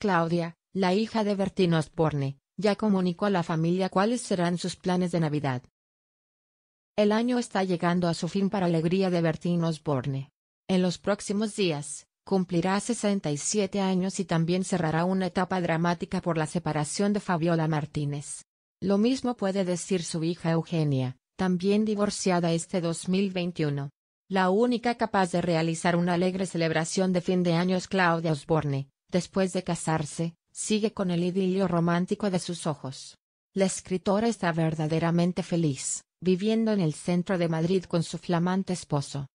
Claudia, la hija de Bertín Osborne, ya comunicó a la familia cuáles serán sus planes de Navidad. El año está llegando a su fin para alegría de Bertín Osborne. En los próximos días, cumplirá 67 años y también cerrará una etapa dramática por la separación de Fabiola Martínez. Lo mismo puede decir su hija Eugenia, también divorciada este 2021. La única capaz de realizar una alegre celebración de fin de año es Claudia Osborne, Después de casarse, sigue con el idilio romántico de sus ojos. La escritora está verdaderamente feliz, viviendo en el centro de Madrid con su flamante esposo.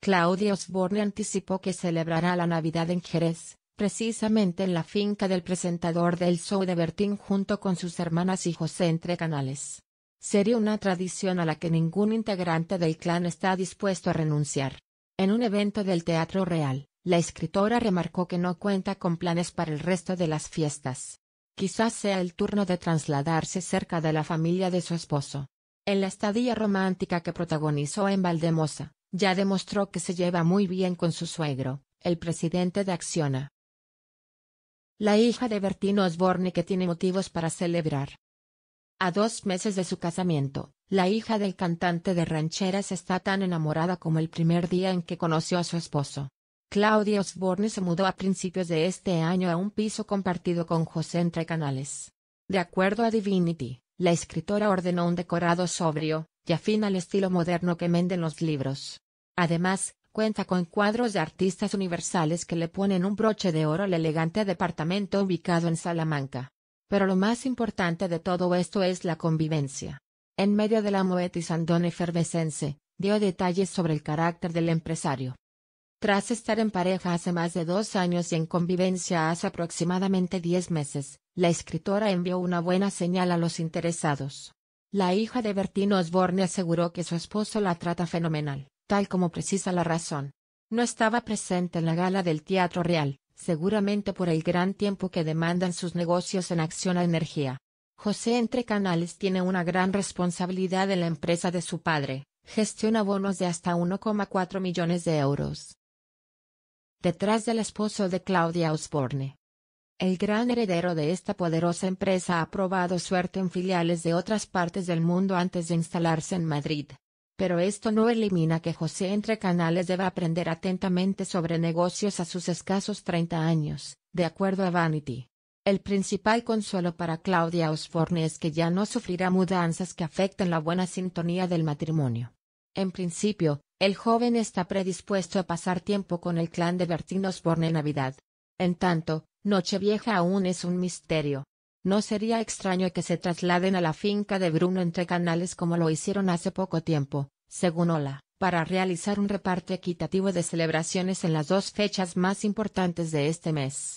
Claudia Osborne anticipó que celebrará la Navidad en Jerez, precisamente en la finca del presentador del show de Bertín junto con sus hermanas y José entre canales. Sería una tradición a la que ningún integrante del clan está dispuesto a renunciar. En un evento del Teatro Real, la escritora remarcó que no cuenta con planes para el resto de las fiestas. Quizás sea el turno de trasladarse cerca de la familia de su esposo. En la estadía romántica que protagonizó en Valdemosa, ya demostró que se lleva muy bien con su suegro, el presidente de Acciona. La hija de Bertino Osborne que tiene motivos para celebrar. A dos meses de su casamiento, la hija del cantante de rancheras está tan enamorada como el primer día en que conoció a su esposo. Claudia Osborne se mudó a principios de este año a un piso compartido con José entre canales. De acuerdo a Divinity, la escritora ordenó un decorado sobrio, y afín al estilo moderno que menden los libros. Además, cuenta con cuadros de artistas universales que le ponen un broche de oro al elegante departamento ubicado en Salamanca. Pero lo más importante de todo esto es la convivencia. En medio de la sandone efervescense, dio detalles sobre el carácter del empresario. Tras estar en pareja hace más de dos años y en convivencia hace aproximadamente diez meses, la escritora envió una buena señal a los interesados. La hija de Bertino Osborne aseguró que su esposo la trata fenomenal, tal como precisa la razón. No estaba presente en la gala del Teatro Real, seguramente por el gran tiempo que demandan sus negocios en acción a energía. José Entre Canales tiene una gran responsabilidad en la empresa de su padre, gestiona bonos de hasta 1,4 millones de euros detrás del esposo de Claudia Osborne. El gran heredero de esta poderosa empresa ha probado suerte en filiales de otras partes del mundo antes de instalarse en Madrid. Pero esto no elimina que José Entre Canales deba aprender atentamente sobre negocios a sus escasos 30 años, de acuerdo a Vanity. El principal consuelo para Claudia Osborne es que ya no sufrirá mudanzas que afecten la buena sintonía del matrimonio. En principio, el joven está predispuesto a pasar tiempo con el clan de Bertín Osborne en Navidad. En tanto, Nochevieja aún es un misterio. No sería extraño que se trasladen a la finca de Bruno entre canales como lo hicieron hace poco tiempo, según Ola, para realizar un reparto equitativo de celebraciones en las dos fechas más importantes de este mes.